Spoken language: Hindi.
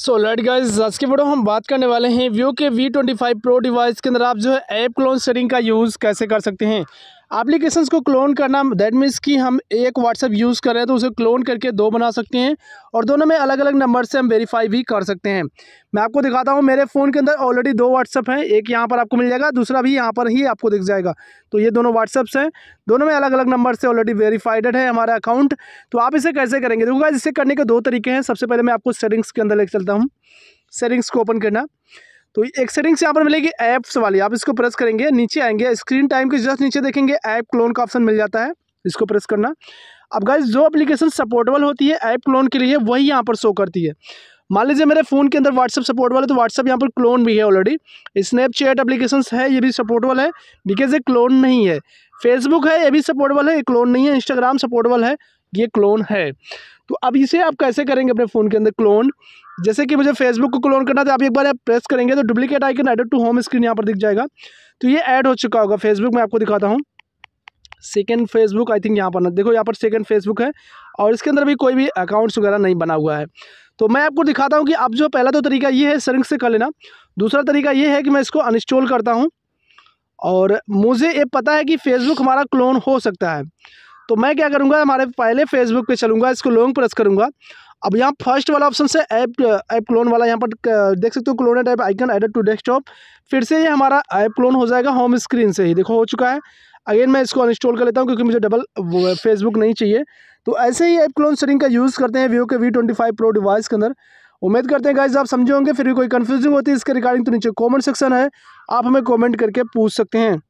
सो लाइट गाइज आज के बड़ो हम बात करने वाले हैं व्यू के V twenty five pro device के अंदर आप जो है ऐप क्लोन सेटिंग का यूज़ कैसे कर सकते हैं एप्लीकेशन को क्लोन करना दैट मीन्स कि हम एक व्हाट्सएप यूज़ कर रहे हैं तो उसे क्लोन करके दो बना सकते हैं और दोनों में अलग अलग नंबर से हम वेरीफाई भी कर सकते हैं मैं आपको दिखाता हूँ मेरे फ़ोन के अंदर ऑलरेडी दो व्हाट्सअप हैं एक यहाँ पर आपको मिल जाएगा दूसरा भी यहाँ पर ही आपको दिख जाएगा तो ये दोनों व्हाट्सअप्स हैं दोनों में अलग अलग नंबर से ऑलरेडी वेरीफाइड है हमारा अकाउंट तो आप इसे कैसे करेंगे देखो इसे करने के दो तरीके हैं सबसे पहले मैं आपको सेटिंग्स के अंदर लेकर चलता हूँ सेटिंग्स को ओपन करना तो एक सेटिंग से यहाँ पर मिलेगी ऐप्स वाली आप इसको प्रेस करेंगे नीचे आएंगे स्क्रीन टाइम के जस्ट नीचे देखेंगे ऐप क्लोन का ऑप्शन मिल जाता है इसको प्रेस करना अब गाइज जो एप्लीकेशन सपोर्टेबल होती है ऐप क्लोन के लिए वही यहाँ पर शो करती है मान लीजिए मेरे फ़ोन के अंदर व्हाट्सअप सपोर्टेबल है तो व्हाट्सअप यहाँ पर क्लोन भी है ऑलरेडी स्नैपचैट एप्लीकेशन है ये भी सपोर्टेबल है बिकॉज ये क्लोन नहीं है फेसबुक है ये भी सपोर्टेबल है ये क्लोन नहीं है इंस्टाग्राम सपोर्टेबल है ये क्लोन है तो अब इसे आप कैसे करेंगे अपने फ़ोन के अंदर क्लोन जैसे कि मुझे फेसबुक को क्लोन करना था तो आप एक बार आप प्रेस करेंगे तो duplicate icon added to home screen यहाँ पर दिख जाएगा तो ये ऐड हो चुका होगा फेसबुक मैं आपको दिखाता हूँ सेकेंड फेसबुक आई थिंक यहाँ पर ना देखो यहाँ पर सेकेंड फेसबुक है और इसके अंदर भी कोई भी अकाउंट्स वगैरह नहीं बना हुआ है तो मैं आपको दिखाता हूँ कि अब जो पहला तो तरीका ये है सरिंग से कर लेना दूसरा तरीका ये है कि मैं इसको अनस्टॉल करता हूँ और मुझे ये पता है कि फेसबुक हमारा क्लोन हो सकता है तो मैं क्या करूँगा हमारे पहले फेसबुक पर चलूँगा इसको लॉन्ग प्रेस करूँगा अब यहाँ फर्स्ट वाला ऑप्शन से ऐप ऐप क्लोन वाला यहाँ पर देख सकते हो clone type icon added to desktop फिर से ये हमारा ऐप क्लोन हो जाएगा होम स्क्रीन से ही देखो हो चुका है अगेन मैं इसको अनइंस्टॉल कर लेता हूँ क्योंकि मुझे डबल फेसबुक नहीं चाहिए तो ऐसे ही ऐप क्लोन सेटिंग का यूज़ करते हैं वीवो के V twenty five pro device के अंदर उम्मीद करते हैं गाइज आप समझे होंगे फिर भी कोई कन्फ्यूजिंग होती है इसके रिगार्डिंग तो नीचे कॉमेंट सेक्शन है आप हमें कॉमेंट करके पूछ सकते हैं